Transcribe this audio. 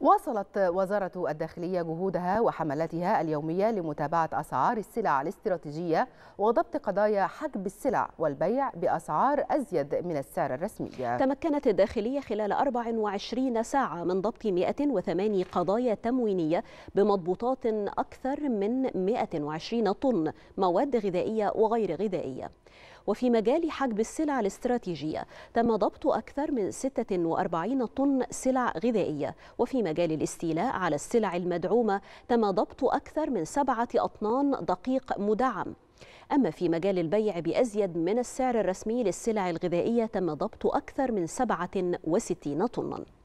واصلت وزارة الداخلية جهودها وحملاتها اليومية لمتابعة أسعار السلع الاستراتيجية وضبط قضايا حجب السلع والبيع بأسعار أزيد من السعر الرسمي تمكنت الداخلية خلال 24 ساعة من ضبط 108 قضايا تموينية بمضبوطات أكثر من 120 طن مواد غذائية وغير غذائية وفي مجال حجب السلع الاستراتيجية تم ضبط أكثر من 46 طن سلع غذائية وفي مجال الاستيلاء على السلع المدعومة تم ضبط أكثر من سبعة أطنان دقيق مدعم أما في مجال البيع بأزيد من السعر الرسمي للسلع الغذائية تم ضبط أكثر من 67 طناً